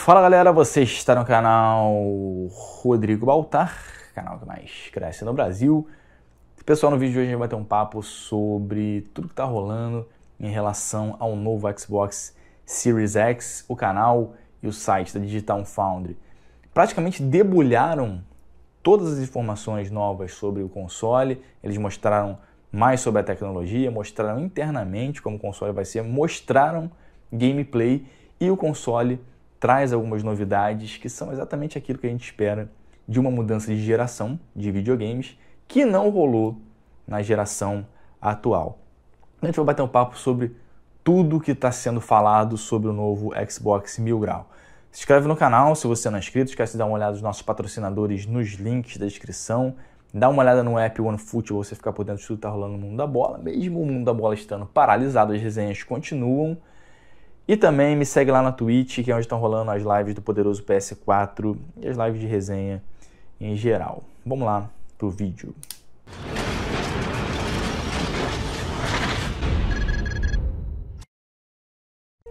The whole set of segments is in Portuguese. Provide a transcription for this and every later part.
Fala galera, você está no canal Rodrigo Baltar, canal que mais cresce no Brasil. Pessoal, no vídeo de hoje a gente vai ter um papo sobre tudo que está rolando em relação ao novo Xbox Series X. O canal e o site da Digital Foundry praticamente debulharam todas as informações novas sobre o console. Eles mostraram mais sobre a tecnologia, mostraram internamente como o console vai ser, mostraram gameplay e o console traz algumas novidades que são exatamente aquilo que a gente espera de uma mudança de geração de videogames que não rolou na geração atual. A gente vai bater um papo sobre tudo que está sendo falado sobre o novo Xbox Mil Grau. Se inscreve no canal se você não é inscrito, esquece de dar uma olhada nos nossos patrocinadores nos links da descrição. Dá uma olhada no app OneFootball, você ficar por dentro de tudo que está rolando no mundo da bola. Mesmo o mundo da bola estando paralisado, as resenhas continuam. E também me segue lá na Twitch, que é onde estão rolando as lives do poderoso PS4 e as lives de resenha em geral. Vamos lá pro vídeo.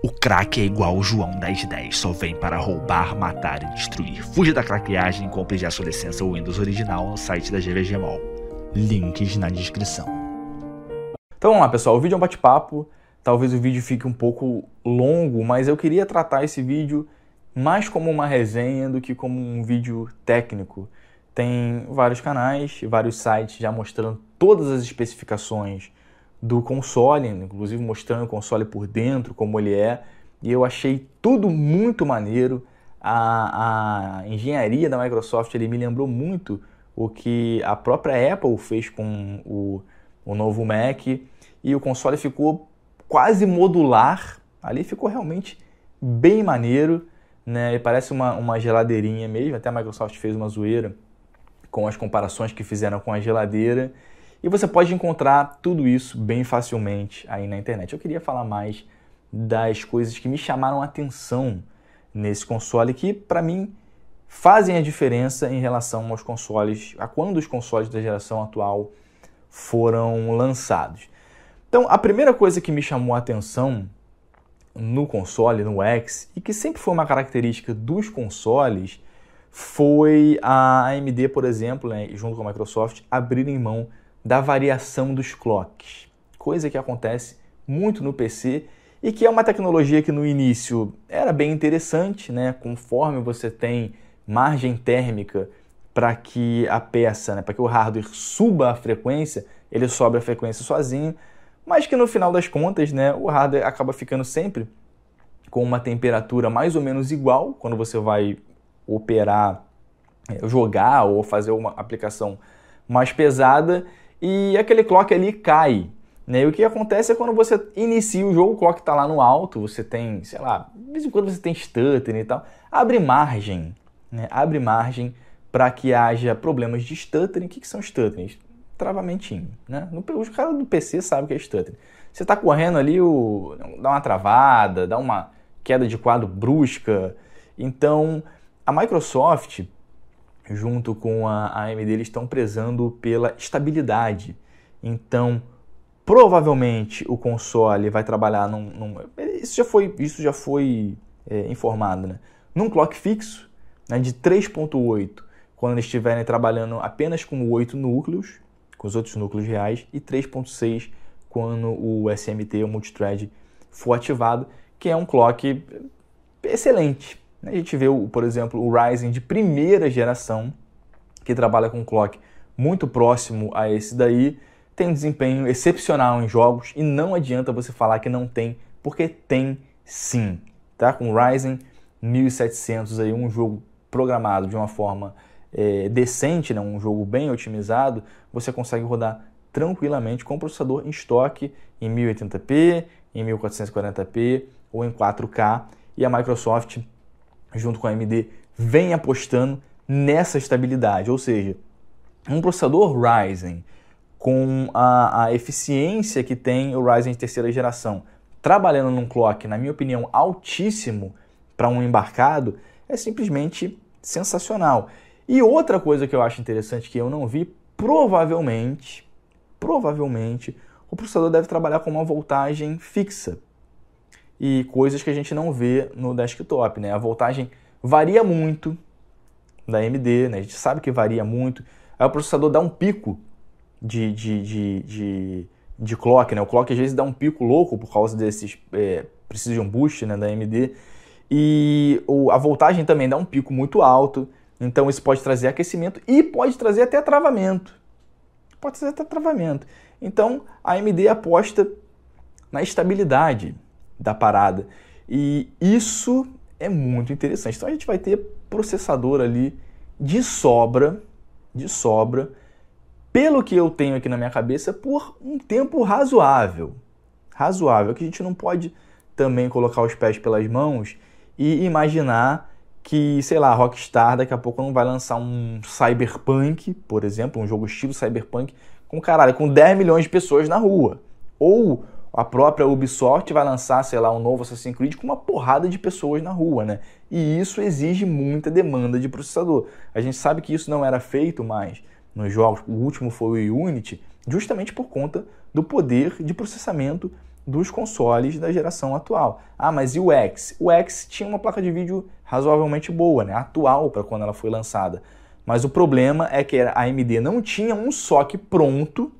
O craque é igual o João das 10, só vem para roubar, matar e destruir. Fuja da craqueagem e compre já sua licença Windows original no site da GVG Mall. Links na descrição. Então vamos lá, pessoal. O vídeo é um bate-papo Talvez o vídeo fique um pouco longo, mas eu queria tratar esse vídeo mais como uma resenha do que como um vídeo técnico. Tem vários canais, vários sites já mostrando todas as especificações do console, inclusive mostrando o console por dentro, como ele é. E eu achei tudo muito maneiro. A, a engenharia da Microsoft ele me lembrou muito o que a própria Apple fez com o, o novo Mac. E o console ficou quase modular. Ali ficou realmente bem maneiro, né? E parece uma, uma geladeirinha mesmo. Até a Microsoft fez uma zoeira com as comparações que fizeram com a geladeira. E você pode encontrar tudo isso bem facilmente aí na internet. Eu queria falar mais das coisas que me chamaram a atenção nesse console que, para mim, fazem a diferença em relação aos consoles, a quando os consoles da geração atual foram lançados. Então, a primeira coisa que me chamou a atenção no console, no X, e que sempre foi uma característica dos consoles, foi a AMD, por exemplo, né, junto com a Microsoft, abrirem mão da variação dos clocks, coisa que acontece muito no PC e que é uma tecnologia que no início era bem interessante, né? Conforme você tem margem térmica para que a peça, né, para que o hardware suba a frequência, ele sobe a frequência sozinho mas que no final das contas, né, o hardware acaba ficando sempre com uma temperatura mais ou menos igual quando você vai operar, é, jogar ou fazer uma aplicação mais pesada e aquele clock ali cai. Né? E o que acontece é quando você inicia o jogo, o clock está lá no alto, você tem, sei lá, de vez em quando você tem stutter e tal, abre margem, né? abre margem para que haja problemas de stuttering. O que, que são stutterings? travamentinho, né? No, os caras do PC sabe que é stuttering. Você está correndo ali, o, dá uma travada, dá uma queda de quadro brusca. Então, a Microsoft, junto com a AMD, eles estão prezando pela estabilidade. Então, provavelmente o console vai trabalhar num, num isso já foi, isso já foi é, informado, né? Num clock fixo, né, de 3.8, quando eles estiverem trabalhando apenas com 8 núcleos, com os outros núcleos reais e 3.6 quando o SMT, o multithread, for ativado, que é um clock excelente. A gente vê, por exemplo, o Ryzen de primeira geração, que trabalha com um clock muito próximo a esse daí, tem um desempenho excepcional em jogos e não adianta você falar que não tem, porque tem sim, tá? Com o Ryzen 1700 aí, um jogo programado de uma forma é, decente, né, um jogo bem otimizado, você consegue rodar tranquilamente com o processador em estoque em 1080p, em 1440p ou em 4K. E a Microsoft, junto com a AMD, vem apostando nessa estabilidade, ou seja, um processador Ryzen com a, a eficiência que tem o Ryzen de terceira geração, trabalhando num clock, na minha opinião, altíssimo para um embarcado, é simplesmente sensacional. E outra coisa que eu acho interessante que eu não vi, provavelmente, provavelmente, o processador deve trabalhar com uma voltagem fixa. E coisas que a gente não vê no desktop, né? A voltagem varia muito da AMD, né? A gente sabe que varia muito. Aí o processador dá um pico de, de, de, de, de clock, né? O clock às vezes dá um pico louco por causa desses é, precision boost né, da AMD. E o, a voltagem também dá um pico muito alto. Então isso pode trazer aquecimento e pode trazer até travamento. Pode trazer até travamento. Então a AMD é aposta na estabilidade da parada. E isso é muito interessante. Então a gente vai ter processador ali de sobra, de sobra, pelo que eu tenho aqui na minha cabeça, por um tempo razoável. Razoável, que a gente não pode também colocar os pés pelas mãos e imaginar que, sei lá, a Rockstar daqui a pouco não vai lançar um Cyberpunk, por exemplo, um jogo estilo Cyberpunk, com caralho, com 10 milhões de pessoas na rua. Ou a própria Ubisoft vai lançar, sei lá, um novo Assassin's Creed com uma porrada de pessoas na rua, né? E isso exige muita demanda de processador. A gente sabe que isso não era feito mais nos jogos, o último foi o Unity, justamente por conta do poder de processamento dos consoles da geração atual. Ah, mas e o X? O X tinha uma placa de vídeo razoavelmente boa, né? atual para quando ela foi lançada. Mas o problema é que a AMD não tinha um SOC pronto,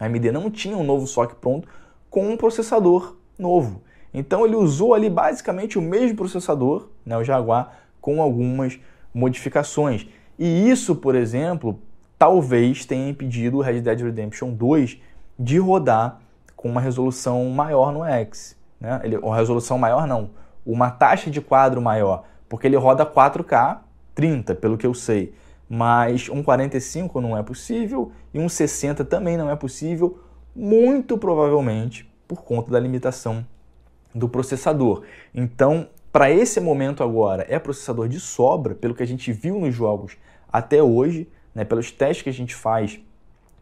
a AMD não tinha um novo SOC pronto com um processador novo. Então ele usou ali basicamente o mesmo processador, né, o Jaguar, com algumas modificações. E isso, por exemplo, talvez tenha impedido o Red Dead Redemption 2 de rodar com uma resolução maior no X. Né? Ele, ou resolução maior não, uma taxa de quadro maior, porque ele roda 4K 30, pelo que eu sei. Mas um 45 não é possível e um 60 também não é possível, muito provavelmente por conta da limitação do processador. Então, para esse momento agora, é processador de sobra, pelo que a gente viu nos jogos até hoje, né, pelos testes que a gente faz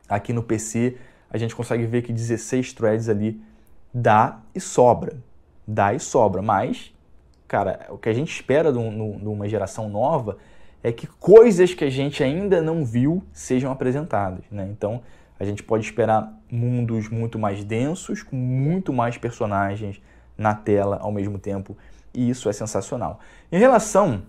aqui no PC, a gente consegue ver que 16 threads ali dá e sobra dá e sobra. Mas, cara, o que a gente espera de, uma geração nova é que coisas que a gente ainda não viu sejam apresentadas. Né? Então, a gente pode esperar mundos muito mais densos, com muito mais personagens na tela ao mesmo tempo, e isso é sensacional. Em relação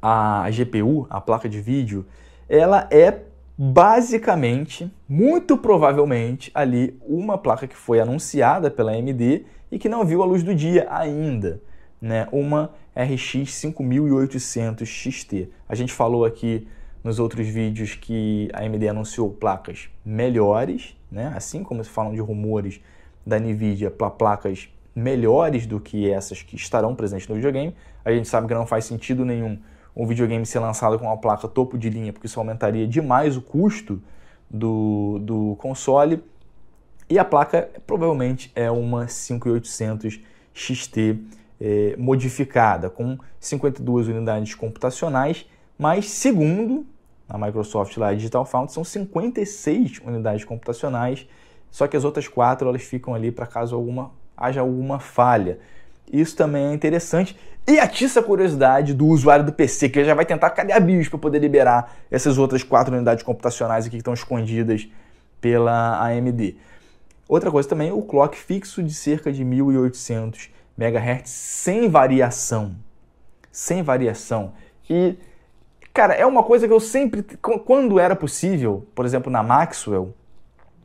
à GPU, a placa de vídeo, ela é basicamente, muito provavelmente, ali uma placa que foi anunciada pela AMD e que não viu a luz do dia ainda, né? Uma RX 5800 XT. A gente falou aqui nos outros vídeos que a AMD anunciou placas melhores, né? Assim como se falam de rumores da Nvidia para placas melhores do que essas que estarão presentes no videogame. A gente sabe que não faz sentido nenhum um videogame ser lançado com uma placa topo de linha, porque isso aumentaria demais o custo do, do console e a placa provavelmente é uma 5800 XT eh, modificada, com 52 unidades computacionais, mas segundo a Microsoft lá, a Digital Foundry, são 56 unidades computacionais, só que as outras quatro elas ficam ali para caso alguma haja alguma falha. Isso também é interessante e atiça a curiosidade do usuário do PC, que já vai tentar cadê a BIOS para poder liberar essas outras quatro unidades computacionais aqui que estão escondidas pela AMD. Outra coisa também, o clock fixo de cerca de 1800 MHz sem variação. Sem variação. E, cara, é uma coisa que eu sempre, quando era possível, por exemplo, na Maxwell,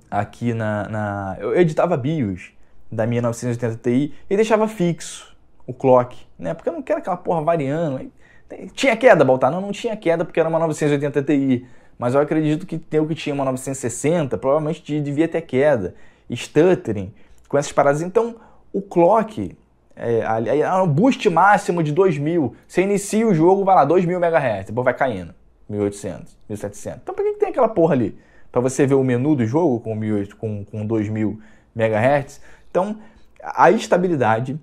aqui na. na eu editava BIOS da minha 980 Ti e deixava fixo o clock, né? Porque eu não quero aquela porra variando. Tinha queda, Baltar? Não, não tinha queda porque era uma 980 Ti. Mas eu acredito que tem o que tinha uma 960, provavelmente devia ter queda stuttering, com essas paradas. Então, o clock, é, é um boost máximo de 2000. Você inicia o jogo, vai lá, 2000 MHz, depois vai caindo. 1800, 1700. Então, por que, que tem aquela porra ali? Para você ver o menu do jogo com, 1800, com, com 2000 MHz. Então, a estabilidade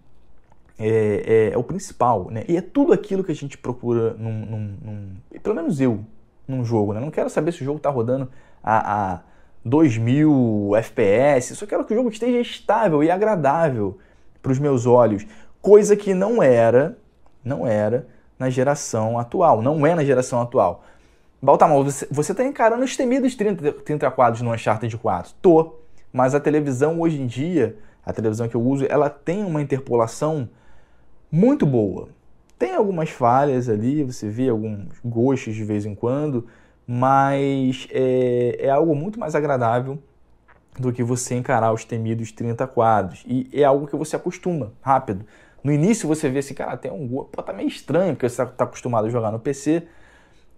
é, é, é, o principal, né? E é tudo aquilo que a gente procura num, num, num pelo menos eu, num jogo, né? Não quero saber se o jogo está rodando a, a, 2000 FPS, só quero que o jogo esteja estável e agradável para os meus olhos, coisa que não era, não era na geração atual, não é na geração atual. Baltamol, você está encarando os temidos 30, 30 quadros no Uncharted 4? Tô, mas a televisão hoje em dia, a televisão que eu uso, ela tem uma interpolação muito boa. Tem algumas falhas ali, você vê alguns gostos de vez em quando, mas é, é algo muito mais agradável do que você encarar os temidos 30 quadros. E é algo que você acostuma rápido. No início você vê assim, cara, tem um gol. Pô, tá meio estranho, porque você tá acostumado a jogar no PC,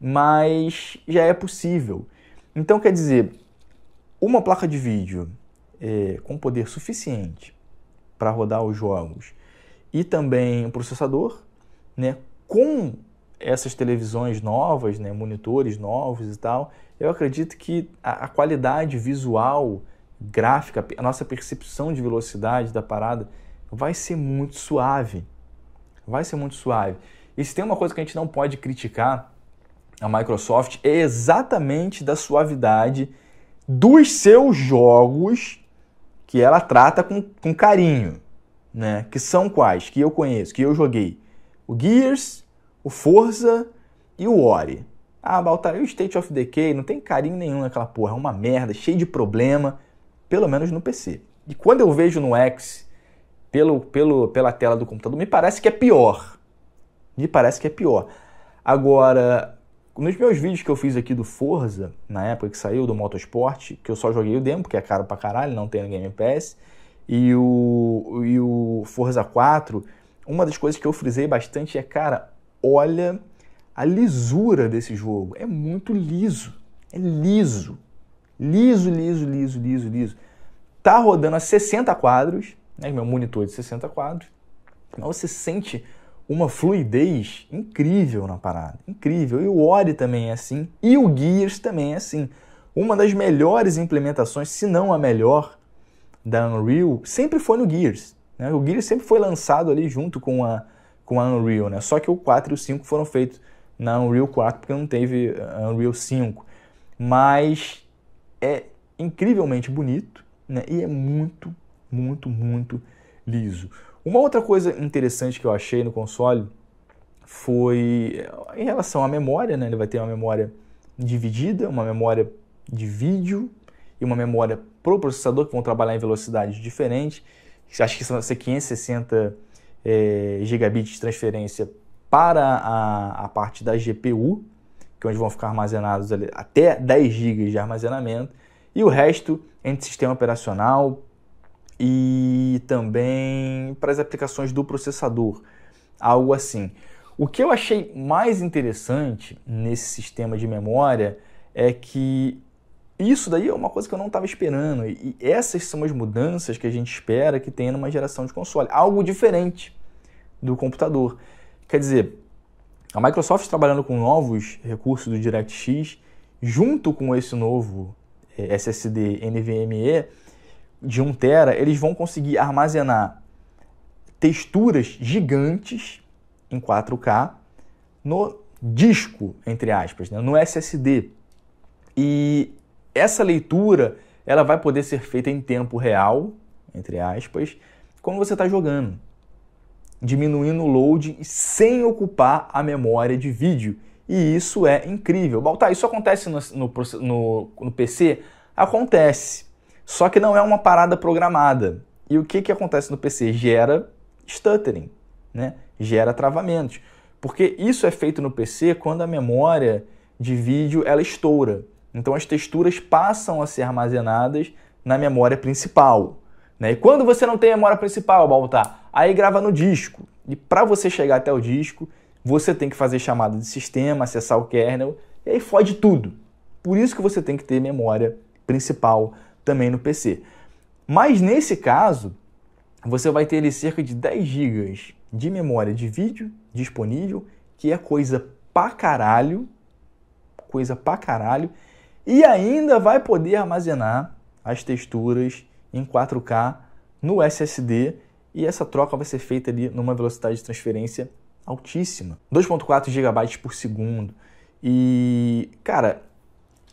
mas já é possível. Então, quer dizer, uma placa de vídeo é, com poder suficiente para rodar os jogos e também um processador, né, com essas televisões novas, né, monitores novos e tal, eu acredito que a, a qualidade visual, gráfica, a nossa percepção de velocidade da parada vai ser muito suave. Vai ser muito suave. E se tem uma coisa que a gente não pode criticar a Microsoft é exatamente da suavidade dos seus jogos que ela trata com, com carinho, né? Que são quais? Que eu conheço, que eu joguei. O Gears, o Forza e o Ori. Ah, Baltar, e o State of Decay não tem carinho nenhum naquela porra, é uma merda, cheio de problema, pelo menos no PC. E quando eu vejo no X, pelo, pelo, pela tela do computador, me parece que é pior. Me parece que é pior. Agora, nos meus vídeos que eu fiz aqui do Forza, na época que saiu do Motorsport, que eu só joguei o demo, porque é caro pra caralho, não tem no Game Pass, e o, e o Forza 4, uma das coisas que eu frisei bastante é, cara, olha a lisura desse jogo. É muito liso. É liso. Liso, liso, liso, liso, liso. Tá rodando a 60 quadros, né? Meu monitor é de 60 quadros. Mas então você sente uma fluidez incrível na parada. Incrível. E o Ori também é assim. E o Gears também é assim. Uma das melhores implementações, se não a melhor, da Unreal, sempre foi no Gears. Né? O Gears sempre foi lançado ali junto com a com a Unreal, né? Só que o 4 e o 5 foram feitos na Unreal 4 porque não teve a eh, Unreal 5. Mas é incrivelmente bonito, né? E é muito, muito, muito liso. Uma outra coisa interessante que eu achei no console foi eh, em relação à memória, né? Ele vai ter uma memória dividida, uma memória de vídeo e uma memória pro processador que vão trabalhar em velocidades diferentes. Acho que são 560 é é, gigabit de transferência para a, a parte da GPU, que é onde vão ficar armazenados ali, até 10 GB de armazenamento, e o resto entre sistema operacional e também para as aplicações do processador, algo assim. O que eu achei mais interessante nesse sistema de memória é que isso daí é uma coisa que eu não estava esperando. E essas são as mudanças que a gente espera que tenha numa geração de console. Algo diferente do computador. Quer dizer, a Microsoft trabalhando com novos recursos do DirectX, junto com esse novo eh, SSD NVMe de 1 tera, eles vão conseguir armazenar texturas gigantes em 4K no disco, entre aspas, né? no SSD. E essa leitura ela vai poder ser feita em tempo real, entre aspas, quando você está jogando, diminuindo o load sem ocupar a memória de vídeo. E isso é incrível. Baltar, isso acontece no, no, no, no PC? Acontece. Só que não é uma parada programada. E o que, que acontece no PC? Gera stuttering, né? gera travamentos. Porque isso é feito no PC quando a memória de vídeo ela estoura. Então as texturas passam a ser armazenadas na memória principal. Né? E quando você não tem memória principal, Baltar, aí grava no disco. E para você chegar até o disco, você tem que fazer chamada de sistema, acessar o kernel, e aí fode tudo. Por isso que você tem que ter memória principal também no PC. Mas nesse caso, você vai ter ali cerca de 10 GB de memória de vídeo disponível, que é coisa pra caralho, coisa pra caralho, e ainda vai poder armazenar as texturas em 4K no SSD e essa troca vai ser feita ali numa velocidade de transferência altíssima, 2.4 GB por segundo. E cara,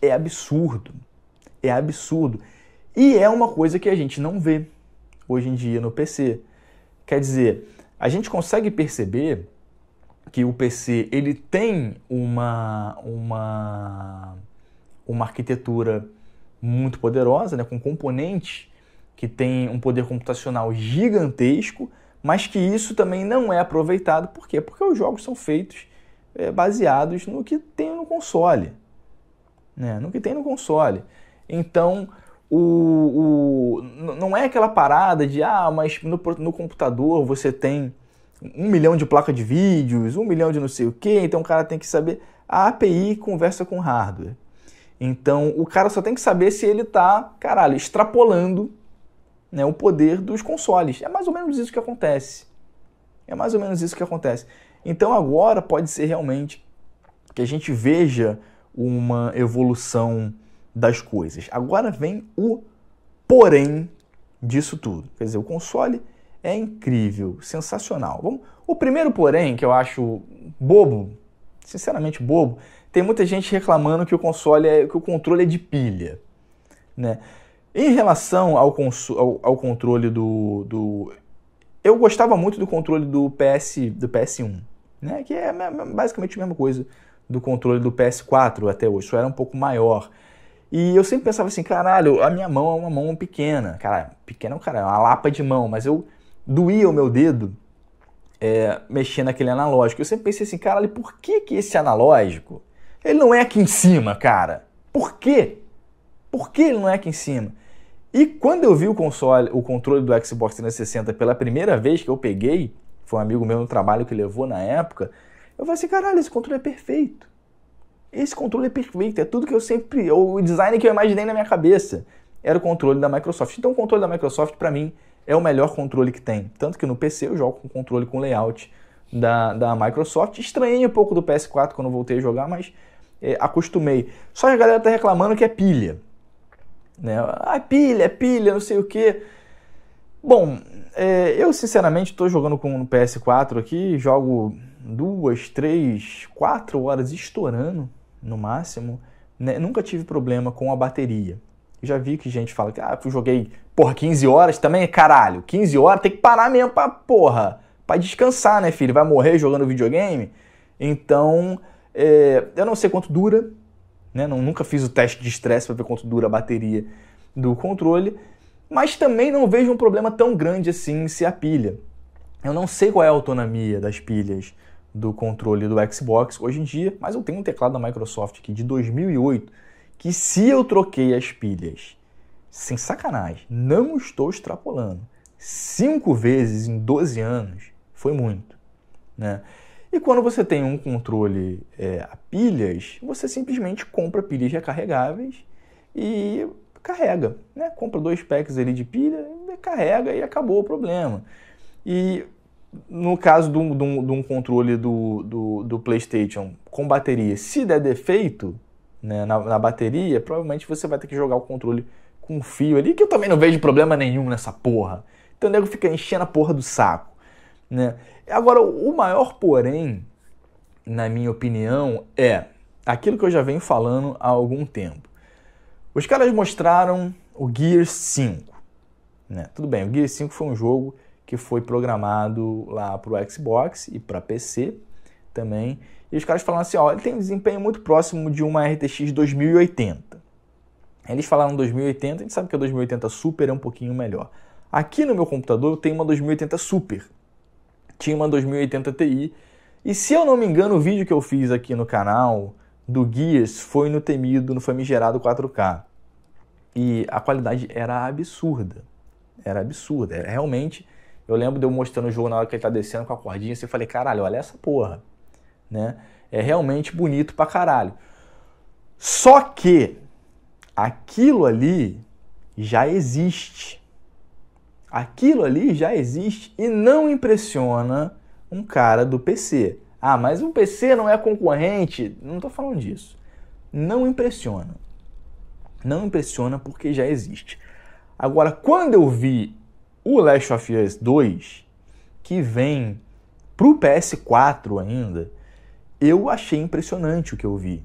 é absurdo. É absurdo. E é uma coisa que a gente não vê hoje em dia no PC. Quer dizer, a gente consegue perceber que o PC ele tem uma uma uma arquitetura muito poderosa, né, com componentes que tem um poder computacional gigantesco, mas que isso também não é aproveitado. Por quê? Porque os jogos são feitos é, baseados no que tem no console. Né? No que tem no console. Então, o, o, não é aquela parada de, ah, mas no, no computador você tem um milhão de placa de vídeos, um milhão de não sei o quê. então o cara tem que saber. A API conversa com hardware. Então, o cara só tem que saber se ele tá, caralho, extrapolando né, o poder dos consoles. É mais ou menos isso que acontece. É mais ou menos isso que acontece. Então, agora pode ser realmente que a gente veja uma evolução das coisas. Agora vem o porém disso tudo. Quer dizer, o console é incrível, sensacional. Vamos, o primeiro porém que eu acho bobo, sinceramente bobo, tem muita gente reclamando que o console é, que o controle é de pilha, né? Em relação ao, ao, ao controle do, do, eu gostava muito do controle do PS do PS1, né? Que é basicamente a mesma coisa do controle do PS4 até hoje, só era um pouco maior. E eu sempre pensava assim, caralho, a minha mão é uma mão pequena, cara, pequena é um cara, é uma lapa de mão, mas eu doía o meu dedo é, mexendo naquele analógico. Eu sempre pensei assim, caralho, por que que esse analógico ele não é aqui em cima, cara. Por quê? Por que ele não é aqui em cima? E quando eu vi o console, o controle do Xbox 360 pela primeira vez que eu peguei, foi um amigo meu no trabalho que levou na época, eu falei assim, caralho, esse controle é perfeito. Esse controle é perfeito, é tudo que eu sempre, é o design que eu imaginei na minha cabeça era o controle da Microsoft. Então o controle da Microsoft para mim é o melhor controle que tem, tanto que no PC eu jogo com controle com layout da, da Microsoft. Estranhei um pouco do PS4 quando voltei a jogar, mas é, acostumei. Só que a galera tá reclamando que é pilha. Né? Ah, é pilha, é pilha, não sei o que Bom, é, eu sinceramente estou jogando com o um PS4 aqui, jogo duas, três, quatro horas estourando no máximo. Né? Nunca tive problema com a bateria. Já vi que gente fala que ah, eu joguei, porra, 15 horas também é caralho. 15 horas tem que parar mesmo pra porra. Pra descansar, né, filho? Vai morrer jogando videogame? Então, é, eu não sei quanto dura, né? Não, nunca fiz o teste de estresse para ver quanto dura a bateria do controle, mas também não vejo um problema tão grande assim se a pilha. Eu não sei qual é a autonomia das pilhas do controle do Xbox hoje em dia, mas eu tenho um teclado da Microsoft aqui de 2008 que se eu troquei as pilhas, sem sacanagem, não estou extrapolando, cinco vezes em 12 anos foi muito, né? E quando você tem um controle é, a pilhas, você simplesmente compra pilhas recarregáveis e carrega. Né? Compra dois packs ali de pilha, carrega e acabou o problema. E no caso de um, controle do, do, do, PlayStation com bateria, se der defeito né, na, na, bateria, provavelmente você vai ter que jogar o controle com fio ali, que eu também não vejo problema nenhum nessa porra. Então o nego fica enchendo a porra do saco. Né? Agora, o maior porém, na minha opinião, é aquilo que eu já venho falando há algum tempo. Os caras mostraram o Gear 5. Né? Tudo bem, o Gear 5 foi um jogo que foi programado lá para o Xbox e para PC também. E os caras falaram assim, ó, ele tem um desempenho muito próximo de uma RTX 2080. Eles falaram 2080, a gente sabe que a 2080 Super é um pouquinho melhor. Aqui no meu computador eu tenho uma 2080 Super, tinha uma 2080 Ti. E se eu não me engano, o vídeo que eu fiz aqui no canal do Gears foi no temido, no famigerado 4K. E a qualidade era absurda. Era absurda. Era é, realmente. Eu lembro de eu mostrando o jogo na hora que ele tá descendo com a cordinha, você assim, eu falei, caralho, olha essa porra. Né? É realmente bonito pra caralho. Só que aquilo ali já existe Aquilo ali já existe e não impressiona um cara do PC. Ah, mas o PC não é concorrente. Não estou falando disso. Não impressiona. Não impressiona porque já existe. Agora, quando eu vi o Last of Us 2, que vem para o PS4 ainda, eu achei impressionante o que eu vi.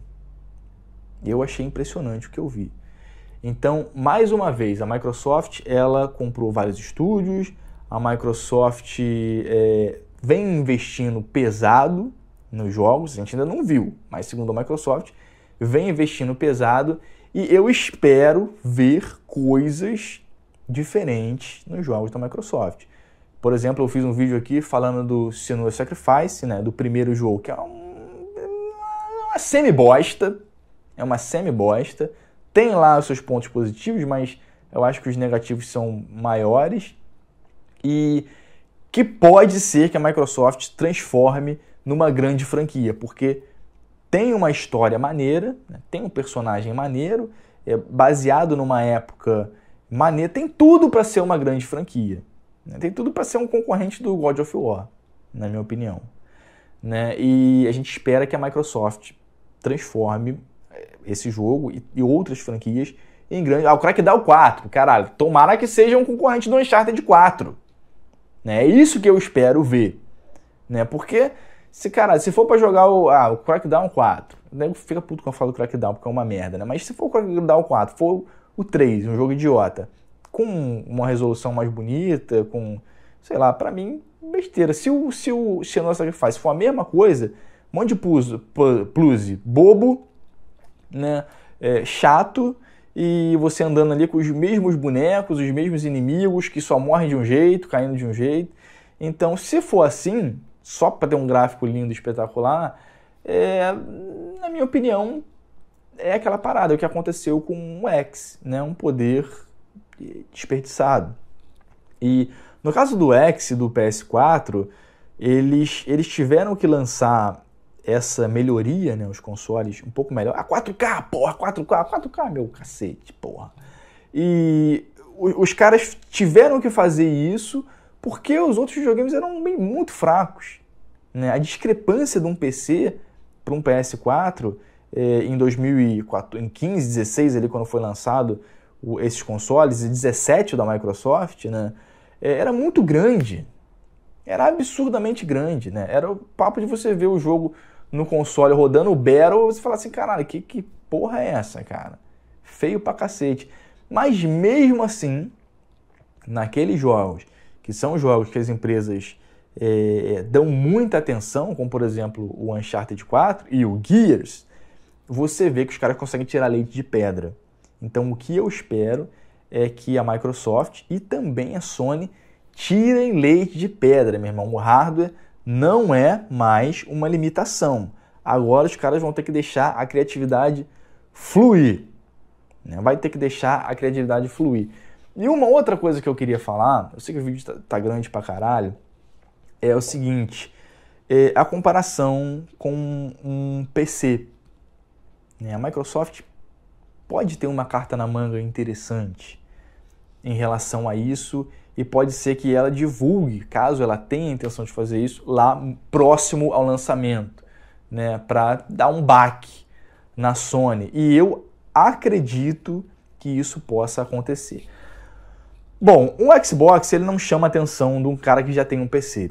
Eu achei impressionante o que eu vi. Então, mais uma vez, a Microsoft ela comprou vários estúdios, a Microsoft é, vem investindo pesado nos jogos, a gente ainda não viu, mas segundo a Microsoft, vem investindo pesado e eu espero ver coisas diferentes nos jogos da Microsoft. Por exemplo, eu fiz um vídeo aqui falando do Senua Sacrifice, né, do primeiro jogo, que é um, é uma semi-bosta, é uma semi-bosta, tem lá os seus pontos positivos, mas eu acho que os negativos são maiores e que pode ser que a Microsoft transforme numa grande franquia, porque tem uma história maneira, né? tem um personagem maneiro, é baseado numa época maneira, tem tudo para ser uma grande franquia, né? tem tudo para ser um concorrente do God of War, na minha opinião, né? E a gente espera que a Microsoft transforme esse jogo e, e outras franquias em grande. Ah, o Crackdown 4, caralho. Tomara que seja um concorrente do Uncharted 4. Né? É isso que eu espero ver. Né? Porque, se, cara, se for para jogar o, ah, o Crackdown 4, o nego fica puto quando eu falo do Crackdown, porque é uma merda, né? Mas se for o Crackdown 4, for o 3, um jogo idiota, com uma resolução mais bonita, com. sei lá, para mim, besteira. Se o, se o Xenosacrifice for a mesma coisa, um monte de plus, plus bobo, né, é, chato e você andando ali com os mesmos bonecos, os mesmos inimigos que só morrem de um jeito, caindo de um jeito. Então, se for assim, só para ter um gráfico lindo, espetacular, é, na minha opinião, é aquela parada, é o que aconteceu com o X, né? um poder desperdiçado. E no caso do X do PS4, eles, eles tiveram que lançar essa melhoria, né, os consoles um pouco melhor. A ah, 4K, porra, 4K, 4K, meu cacete, porra. E os caras tiveram que fazer isso porque os outros videogames eram bem, muito fracos. Né? A discrepância de um PC para um PS4 eh, em 2015, 2016, 16 ali quando foi lançado o, esses consoles e 17 da Microsoft, né? Eh, era muito grande, era absurdamente grande, né? Era o papo de você ver o jogo no console rodando o Battle, você fala assim, caralho, que, que porra é essa, cara? Feio pra cacete. Mas mesmo assim, naqueles jogos, que são jogos que as empresas é, é dão muita atenção, como por exemplo o Uncharted 4 e o Gears, você vê que os caras conseguem tirar leite de pedra. Então o que eu espero é que a Microsoft e também a Sony tirem leite de pedra, meu irmão. O hardware não é mais uma limitação. Agora os caras vão ter que deixar a criatividade fluir. Né? Vai ter que deixar a criatividade fluir. E uma outra coisa que eu queria falar, eu sei que o vídeo tá, tá grande pra caralho, é o seguinte: é a comparação com um PC. Né? A Microsoft pode ter uma carta na manga interessante em relação a isso e pode ser que ela divulgue, caso ela tenha a intenção de fazer isso, lá próximo ao lançamento, né, para dar um baque na Sony. E eu acredito que isso possa acontecer. Bom, o Xbox ele não chama a atenção de um cara que já tem um PC.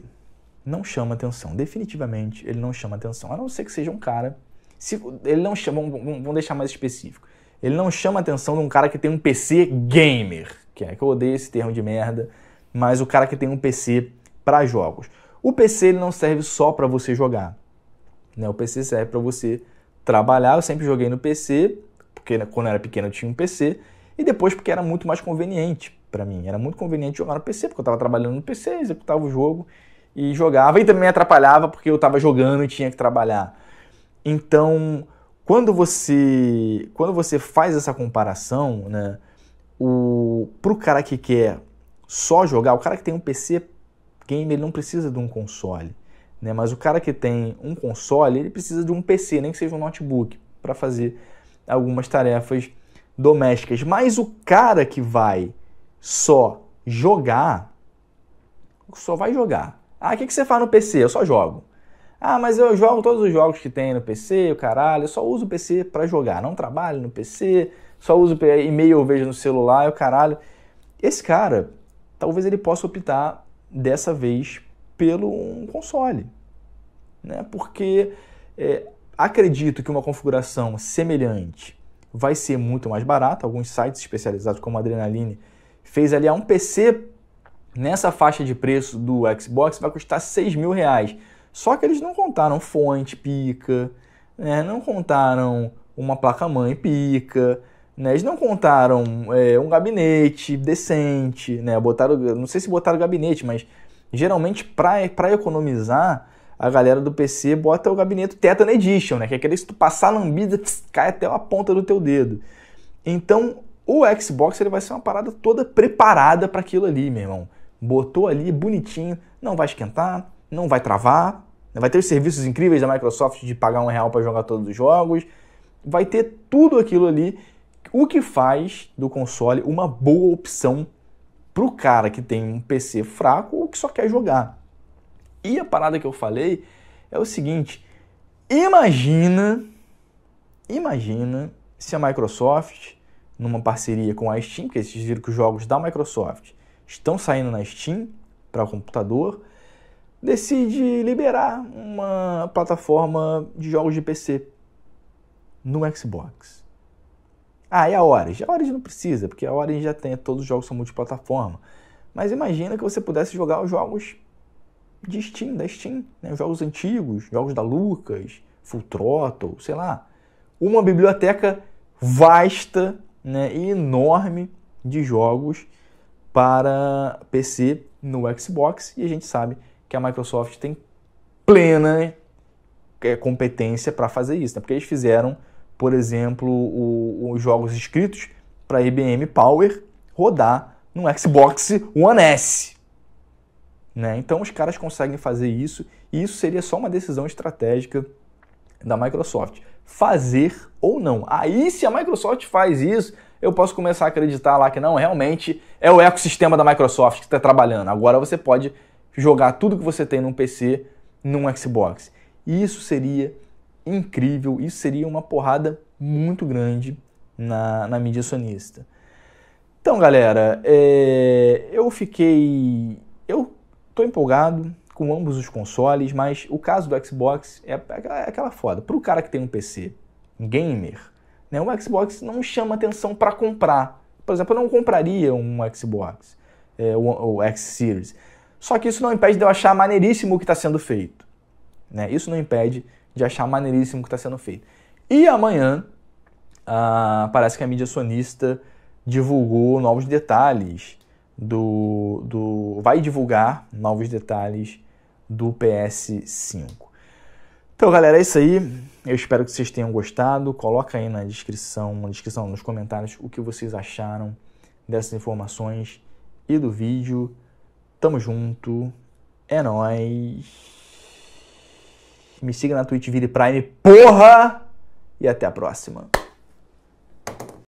Não chama atenção, definitivamente ele não chama atenção. A não ser que seja um cara, se ele não chama, vamos deixar mais específico. Ele não chama atenção de um cara que tem um PC gamer que é que eu odeio esse termo de merda, mas o cara que tem um PC para jogos. O PC ele não serve só para você jogar, né? O PC serve para você trabalhar. Eu sempre joguei no PC, porque né, quando eu era pequeno eu tinha um PC, e depois porque era muito mais conveniente para mim. Era muito conveniente jogar no PC, porque eu estava trabalhando no PC, executava o jogo e jogava. E também atrapalhava porque eu estava jogando e tinha que trabalhar. Então, quando você, quando você faz essa comparação, né? o pro cara que quer só jogar, o cara que tem um PC game, ele não precisa de um console, né? Mas o cara que tem um console, ele precisa de um PC, nem que seja um notebook, para fazer algumas tarefas domésticas. Mas o cara que vai só jogar, só vai jogar. Ah, o que, que você faz no PC? Eu só jogo. Ah, mas eu jogo todos os jogos que tem no PC, o caralho, eu só uso o PC para jogar, não trabalho no PC, só uso e-mail ou vejo no celular, eu caralho. Esse cara, talvez ele possa optar dessa vez pelo um console, né? Porque é, acredito que uma configuração semelhante vai ser muito mais barata. Alguns sites especializados como Adrenaline fez ali um PC nessa faixa de preço do Xbox vai custar 6 mil reais. Só que eles não contaram fonte pica, né? não contaram uma placa-mãe pica, né? Eles não contaram é, um gabinete decente, né? Botaram, não sei se botaram gabinete, mas geralmente para economizar, a galera do PC bota o gabinete Tetan Edition, né? Que é aquele que tu passar a lambida, tss, cai até a ponta do teu dedo. Então, o Xbox ele vai ser uma parada toda preparada para aquilo ali, meu irmão. Botou ali bonitinho, não vai esquentar, não vai travar, vai ter os serviços incríveis da Microsoft de pagar um real para jogar todos os jogos, vai ter tudo aquilo ali o que faz do console uma boa opção para o cara que tem um PC fraco ou que só quer jogar. E a parada que eu falei é o seguinte: imagina, imagina se a Microsoft, numa parceria com a Steam, porque vocês viram que os jogos da Microsoft estão saindo na Steam para o computador, decide liberar uma plataforma de jogos de PC no Xbox. Ah, e a Origin? A Origin não precisa, porque a Origin já tem, todos os jogos são multiplataforma. Mas imagina que você pudesse jogar os jogos de Steam, da Steam, né? os jogos antigos, jogos da Lucas, Full Throttle, sei lá. Uma biblioteca vasta né? e enorme de jogos para PC no Xbox e a gente sabe que a Microsoft tem plena é, competência para fazer isso, né? porque eles fizeram por exemplo, os jogos escritos para IBM Power rodar no Xbox One S. Né? Então os caras conseguem fazer isso e isso seria só uma decisão estratégica da Microsoft. Fazer ou não. Aí se a Microsoft faz isso, eu posso começar a acreditar lá que não, realmente é o ecossistema da Microsoft que está trabalhando. Agora você pode jogar tudo que você tem num PC num Xbox. Isso seria incrível. Isso seria uma porrada muito grande na, na mídia sonista. Então, galera, é, eu fiquei. Eu tô empolgado com ambos os consoles, mas o caso do Xbox é, é, é aquela foda. Pro cara que tem um PC gamer, né, o Xbox não chama atenção para comprar. Por exemplo, eu não compraria um Xbox é, ou X Series. Só que isso não impede de eu achar maneiríssimo o que está sendo feito. Né? Isso não impede de achar maneiríssimo o que está sendo feito. E amanhã, ah, parece que a mídia sonista divulgou novos detalhes do, do. Vai divulgar novos detalhes do PS5. Então, galera, é isso aí. Eu espero que vocês tenham gostado. Coloca aí na descrição, na descrição, nos comentários o que vocês acharam dessas informações e do vídeo. Tamo junto. É nóis. Me siga na Twitch Vire Prime, porra! E até a próxima.